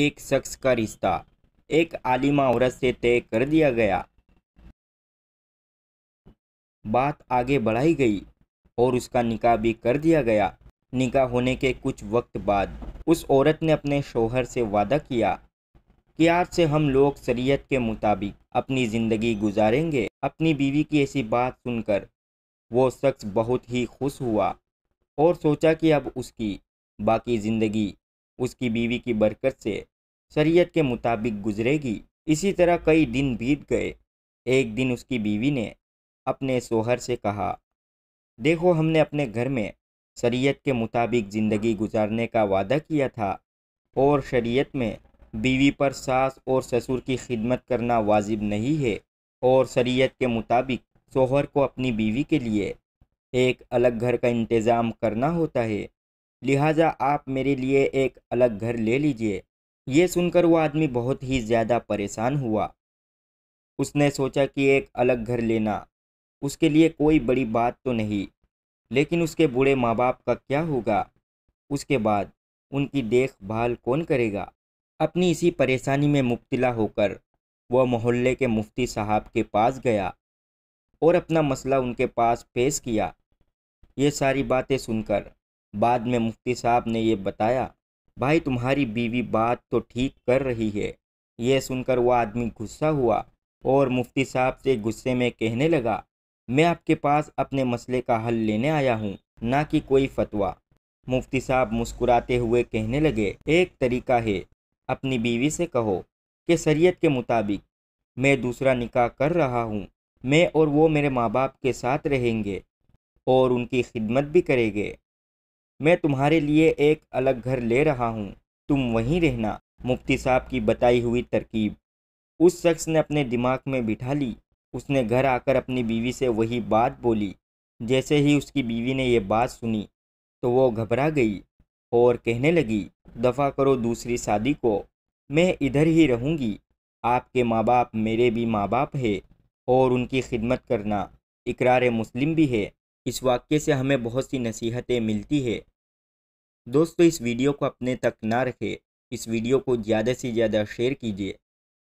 एक शख्स का रिश्ता एक आलिमा औरत से तय कर दिया गया बात आगे बढ़ाई गई और उसका निकाह भी कर दिया गया निकाह होने के कुछ वक्त बाद उस औरत ने अपने शोहर से वादा किया कि आज से हम लोग शरीयत के मुताबिक अपनी ज़िंदगी गुजारेंगे अपनी बीवी की ऐसी बात सुनकर वो शख्स बहुत ही खुश हुआ और सोचा कि अब उसकी बाकी ज़िंदगी उसकी बीवी की बरकत से शरीयत के मुताबिक गुजरेगी इसी तरह कई दिन बीत गए एक दिन उसकी बीवी ने अपने शोहर से कहा देखो हमने अपने घर में शरीयत के मुताबिक ज़िंदगी गुजारने का वादा किया था और शरीयत में बीवी पर सास और ससुर की खिदमत करना वाजिब नहीं है और शरीयत के मुताबिक शोहर को अपनी बीवी के लिए एक अलग घर का इंतज़ाम करना होता है लिहाजा आप मेरे लिए एक अलग घर ले लीजिए ये सुनकर वह आदमी बहुत ही ज़्यादा परेशान हुआ उसने सोचा कि एक अलग घर लेना उसके लिए कोई बड़ी बात तो नहीं लेकिन उसके बूढ़े माँ बाप का क्या होगा उसके बाद उनकी देखभाल कौन करेगा अपनी इसी परेशानी में मुब्तला होकर वह मोहल्ले के मुफ्ती साहब के पास गया और अपना मसला उनके पास पेश किया ये सारी बातें सुनकर बाद में मुफ्ती साहब ने ये बताया भाई तुम्हारी बीवी बात तो ठीक कर रही है यह सुनकर वह आदमी गुस्सा हुआ और मुफ्ती साहब से गुस्से में कहने लगा मैं आपके पास अपने मसले का हल लेने आया हूँ ना कि कोई फतवा मुफ्ती साहब मुस्कुराते हुए कहने लगे एक तरीका है अपनी बीवी से कहो कि शरीयत के मुताबिक मैं दूसरा निकाह कर रहा हूँ मैं और वो मेरे माँ बाप के साथ रहेंगे और उनकी खिदमत भी करेंगे मैं तुम्हारे लिए एक अलग घर ले रहा हूँ तुम वहीं रहना मुफ्ती साहब की बताई हुई तरकीब उस शख्स ने अपने दिमाग में बिठा ली उसने घर आकर अपनी बीवी से वही बात बोली जैसे ही उसकी बीवी ने यह बात सुनी तो वो घबरा गई और कहने लगी दफ़ा करो दूसरी शादी को मैं इधर ही रहूँगी आपके माँ बाप मेरे भी माँ बाप है और उनकी खिदमत करना इकरार मुस्लिम भी है इस वाक्य से हमें बहुत सी नसीहतें मिलती है दोस्तों इस वीडियो को अपने तक ना रखें इस वीडियो को ज़्यादा से ज़्यादा शेयर कीजिए